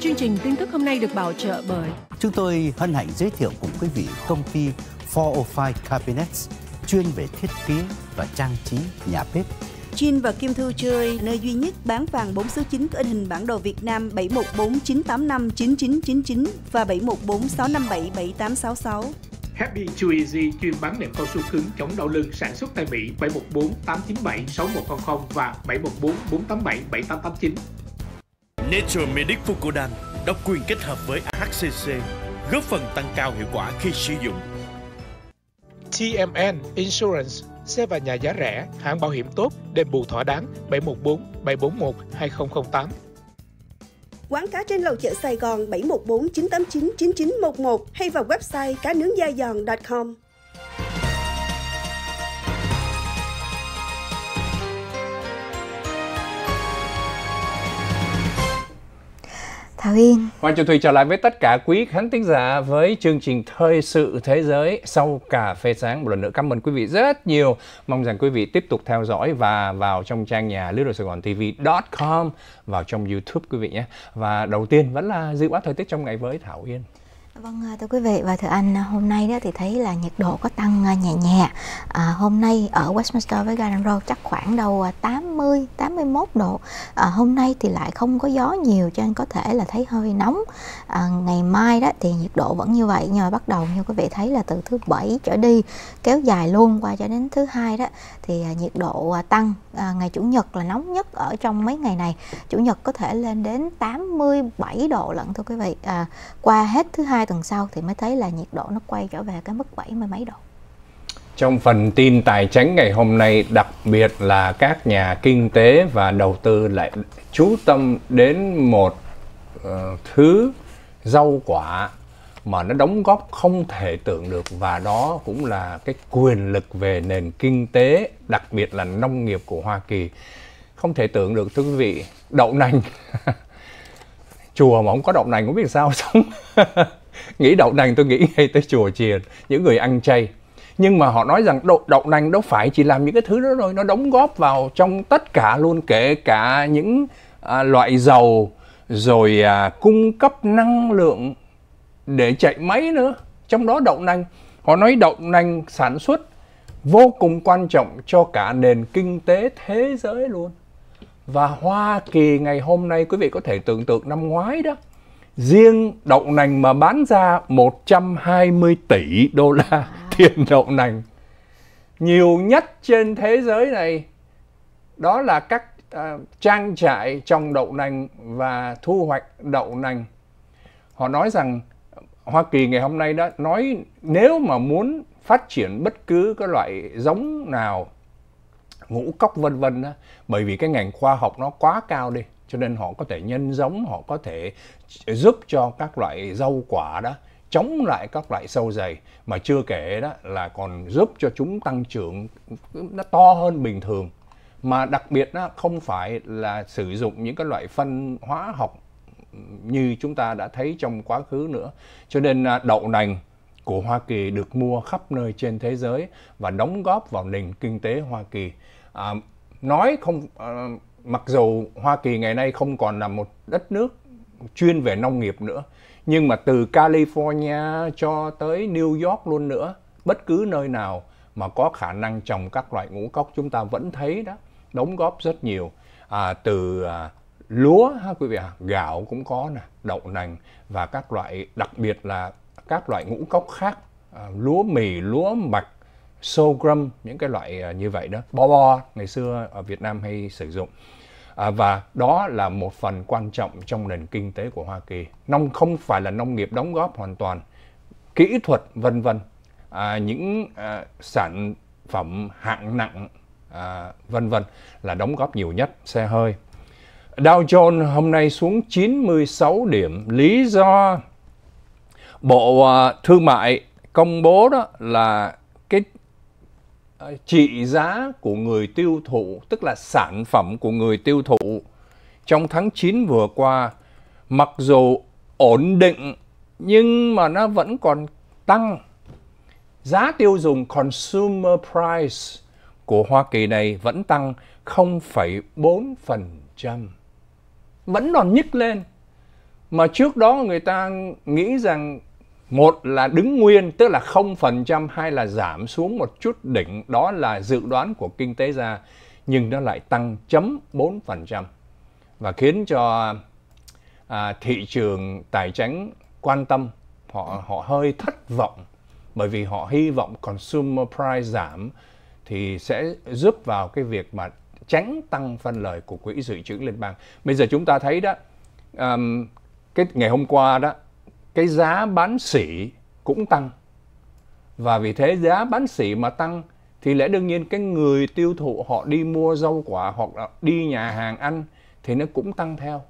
Chương trình tin tức hôm nay được bảo trợ bởi Chúng tôi hân hạnh giới thiệu cùng quý vị công ty 405 Cabinets chuyên về thiết kế và trang trí nhà bếp. Chin và Kim Thư chơi nơi duy nhất bán vàng 4 số 9 có in hình bản đồ Việt Nam 7149859999 và 7146577866. Happy Chew Easy chuyên bán nệm cao su cứng chống đau lưng sản xuất tại Mỹ 714 897 6100 và 714 487 7889. Nature Medic Fucodan độc quyền kết hợp với AHCC, góp phần tăng cao hiệu quả khi sử dụng. TMN Insurance xe và nhà giá rẻ, hãng bảo hiểm tốt, đền bù thỏa đáng 714 741 2008. Quán cá trên lầu chợ Sài Gòn 714 989 9911 hay vào website cá nướng da giòn.com. Thảo Yên. Hoàng Trung Thùy trở lại với tất cả quý khán thính giả với chương trình Thời sự Thế giới sau cà phê sáng. Một lần nữa cảm ơn quý vị rất nhiều. Mong rằng quý vị tiếp tục theo dõi và vào trong trang nhà lướt Sài Gòn TV.com, vào trong YouTube quý vị nhé. Và đầu tiên vẫn là dự báo thời tiết trong ngày với Thảo Yên. Vâng, à, thưa quý vị và thưa anh, à, hôm nay đó thì thấy là nhiệt độ có tăng à, nhẹ nhẹ. À, hôm nay ở Westminster với Garden Road chắc khoảng đâu 80, 81 độ. À, hôm nay thì lại không có gió nhiều cho nên có thể là thấy hơi nóng. À, ngày mai đó thì nhiệt độ vẫn như vậy nhưng mà bắt đầu như quý vị thấy là từ thứ bảy trở đi kéo dài luôn qua cho đến thứ hai đó thì nhiệt độ tăng à, ngày chủ nhật là nóng nhất ở trong mấy ngày này chủ nhật có thể lên đến 87 độ lận thôi quý vị à, qua hết thứ hai tuần sau thì mới thấy là nhiệt độ nó quay trở về cái mức 70 mấy độ trong phần tin tài chính ngày hôm nay đặc biệt là các nhà kinh tế và đầu tư lại chú tâm đến một uh, thứ rau quả mà nó đóng góp không thể tưởng được và đó cũng là cái quyền lực về nền kinh tế đặc biệt là nông nghiệp của Hoa Kỳ không thể tưởng được thưa quý vị đậu nành chùa mà không có đậu nành cũng biết sao sống nghĩ đậu nành tôi nghĩ ngay tới chùa chiền những người ăn chay nhưng mà họ nói rằng đậu, đậu nành đâu phải chỉ làm những cái thứ đó rồi nó đóng góp vào trong tất cả luôn kể cả những à, loại dầu rồi à, cung cấp năng lượng để chạy máy nữa trong đó đậu nành họ nói đậu nành sản xuất vô cùng quan trọng cho cả nền kinh tế thế giới luôn và Hoa Kỳ ngày hôm nay quý vị có thể tưởng tượng năm ngoái đó riêng đậu nành mà bán ra 120 tỷ đô la tiền đậu nành nhiều nhất trên thế giới này đó là các uh, trang trại trồng đậu nành và thu hoạch đậu nành họ nói rằng Hoa Kỳ ngày hôm nay đã nói nếu mà muốn phát triển bất cứ cái loại giống nào ngũ cốc vân vân đó bởi vì cái ngành khoa học nó quá cao đi cho nên họ có thể nhân giống họ có thể giúp cho các loại rau quả đó chống lại các loại sâu dày mà chưa kể đó là còn giúp cho chúng tăng trưởng nó to hơn bình thường mà đặc biệt đó, không phải là sử dụng những cái loại phân hóa học như chúng ta đã thấy trong quá khứ nữa. Cho nên à, đậu nành của Hoa Kỳ được mua khắp nơi trên thế giới và đóng góp vào nền kinh tế Hoa Kỳ. À, nói không à, mặc dù Hoa Kỳ ngày nay không còn là một đất nước chuyên về nông nghiệp nữa, nhưng mà từ California cho tới New York luôn nữa, bất cứ nơi nào mà có khả năng trồng các loại ngũ cốc chúng ta vẫn thấy đó đóng góp rất nhiều à, từ à, lúa ha quý vị ạ, à? gạo cũng có nè, đậu nành và các loại đặc biệt là các loại ngũ cốc khác, à, lúa mì, lúa mạch, sorghum những cái loại à, như vậy đó, bo bo ngày xưa ở Việt Nam hay sử dụng. À, và đó là một phần quan trọng trong nền kinh tế của Hoa Kỳ. Nông không phải là nông nghiệp đóng góp hoàn toàn, kỹ thuật vân vân, à, những à, sản phẩm hạng nặng à, vân vân là đóng góp nhiều nhất, xe hơi, Dow Jones hôm nay xuống 96 điểm. Lý do Bộ à, Thương mại công bố đó là cái à, trị giá của người tiêu thụ, tức là sản phẩm của người tiêu thụ trong tháng 9 vừa qua, mặc dù ổn định nhưng mà nó vẫn còn tăng. Giá tiêu dùng consumer price của Hoa Kỳ này vẫn tăng 0,4% vẫn còn nhích lên mà trước đó người ta nghĩ rằng một là đứng nguyên tức là 0% hay là giảm xuống một chút đỉnh đó là dự đoán của kinh tế gia nhưng nó lại tăng chấm 4% và khiến cho à, thị trường tài chính quan tâm họ họ hơi thất vọng bởi vì họ hy vọng consumer price giảm thì sẽ giúp vào cái việc mà tránh tăng phân lời của quỹ dự trữ liên bang. Bây giờ chúng ta thấy đó, um, cái ngày hôm qua đó, cái giá bán sỉ cũng tăng và vì thế giá bán sỉ mà tăng thì lẽ đương nhiên cái người tiêu thụ họ đi mua rau quả hoặc là đi nhà hàng ăn thì nó cũng tăng theo.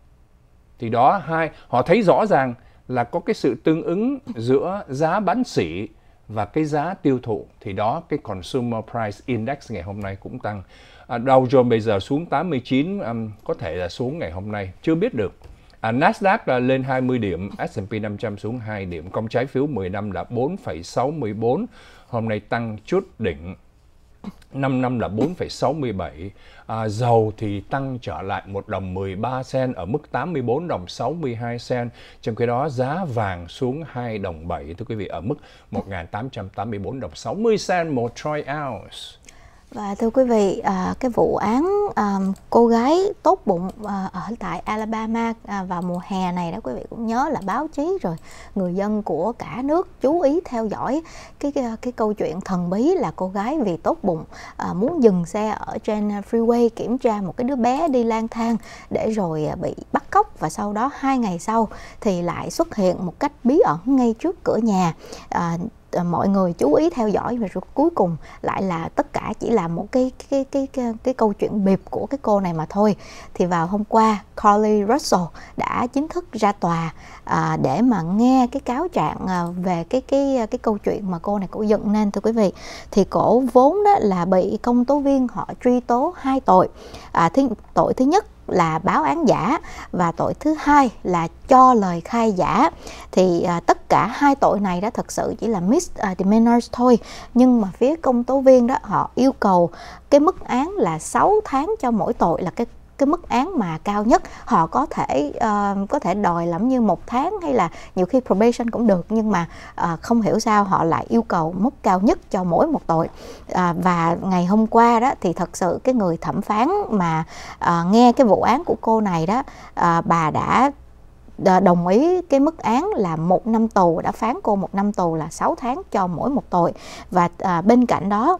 Thì đó hai họ thấy rõ ràng là có cái sự tương ứng giữa giá bán sỉ và cái giá tiêu thụ thì đó cái consumer price index ngày hôm nay cũng tăng. À, Dow Jones bây giờ xuống 89 um, có thể là xuống ngày hôm nay, chưa biết được. À, Nasdaq là lên 20 điểm, S&P 500 xuống 2 điểm, công trái phiếu 10 năm là 4,64, hôm nay tăng chút đỉnh 5 năm là 4,67, à, dầu thì tăng trở lại 1 đồng 13 sen ở mức 84 đồng 62 sen, trong khi đó giá vàng xuống 2 đồng 7 thưa quý vị ở mức 1884 đồng 60 sen một troy ounce. Và thưa quý vị, à, cái vụ án à, cô gái tốt bụng à, ở tại Alabama à, vào mùa hè này đó quý vị cũng nhớ là báo chí rồi người dân của cả nước chú ý theo dõi cái cái, cái câu chuyện thần bí là cô gái vì tốt bụng à, muốn dừng xe ở trên freeway kiểm tra một cái đứa bé đi lang thang để rồi à, bị bắt cóc và sau đó hai ngày sau thì lại xuất hiện một cách bí ẩn ngay trước cửa nhà. À, À, mọi người chú ý theo dõi và rồi cuối cùng lại là tất cả chỉ là một cái cái cái cái, cái câu chuyện bịp của cái cô này mà thôi thì vào hôm qua Carly Russell đã chính thức ra tòa à, để mà nghe cái cáo trạng à, về cái cái cái câu chuyện mà cô này cổ dựng nên thưa quý vị thì cổ vốn đó là bị công tố viên họ truy tố hai tội à, thứ, tội thứ nhất là báo án giả và tội thứ hai là cho lời khai giả thì à, tất cả hai tội này đã thật sự chỉ là misdemeanors à, thôi nhưng mà phía công tố viên đó họ yêu cầu cái mức án là 6 tháng cho mỗi tội là cái cái mức án mà cao nhất họ có thể uh, có thể đòi lắm như một tháng hay là nhiều khi probation cũng được nhưng mà uh, không hiểu sao họ lại yêu cầu mức cao nhất cho mỗi một tội uh, và ngày hôm qua đó thì thật sự cái người thẩm phán mà uh, nghe cái vụ án của cô này đó uh, bà đã đồng ý cái mức án là một năm tù đã phán cô một năm tù là 6 tháng cho mỗi một tội và à, bên cạnh đó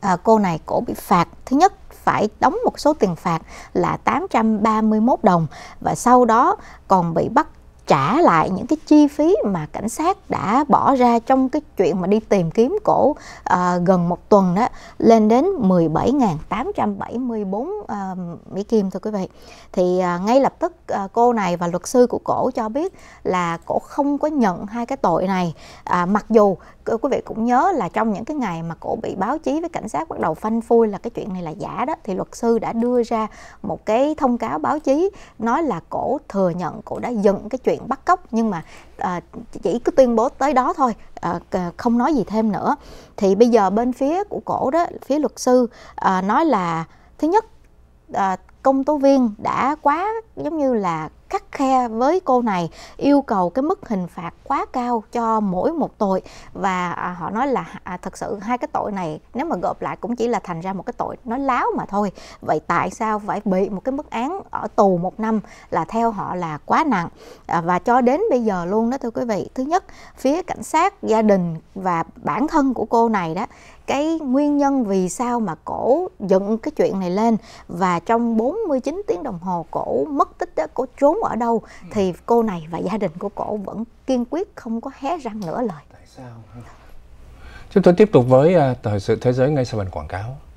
à, cô này cổ bị phạt thứ nhất phải đóng một số tiền phạt là 831 đồng và sau đó còn bị bắt trả lại những cái chi phí mà cảnh sát đã bỏ ra trong cái chuyện mà đi tìm kiếm cổ uh, gần một tuần đó lên đến 17.874 uh, ờ, Mỹ Kim thưa quý vị. Thì uh, ngay lập tức uh, cô này và luật sư của cổ cho biết là cổ không có nhận hai cái tội này uh, mặc dù Ờ, quý vị cũng nhớ là trong những cái ngày mà cổ bị báo chí với cảnh sát bắt đầu phanh phui là cái chuyện này là giả đó thì luật sư đã đưa ra một cái thông cáo báo chí nói là cổ thừa nhận cổ đã dựng cái chuyện bắt cóc nhưng mà à, chỉ cứ tuyên bố tới đó thôi à, không nói gì thêm nữa thì bây giờ bên phía của cổ đó phía luật sư à, nói là thứ nhất à, công tố viên đã quá giống như là khắc khe với cô này yêu cầu cái mức hình phạt quá cao cho mỗi một tội và à, họ nói là à, thật sự hai cái tội này nếu mà gộp lại cũng chỉ là thành ra một cái tội nói láo mà thôi vậy tại sao phải bị một cái mức án ở tù một năm là theo họ là quá nặng à, và cho đến bây giờ luôn đó thưa quý vị thứ nhất phía cảnh sát gia đình và bản thân của cô này đó cái nguyên nhân vì sao mà cổ dựng cái chuyện này lên và trong 49 tiếng đồng hồ cổ mất tích đó, cổ trốn ở đâu ừ. thì cô này và gia đình của cổ vẫn kiên quyết không có hé răng nửa lời. Tại sao? Chúng tôi tiếp tục với à, thời sự thế giới ngay sau phần quảng cáo.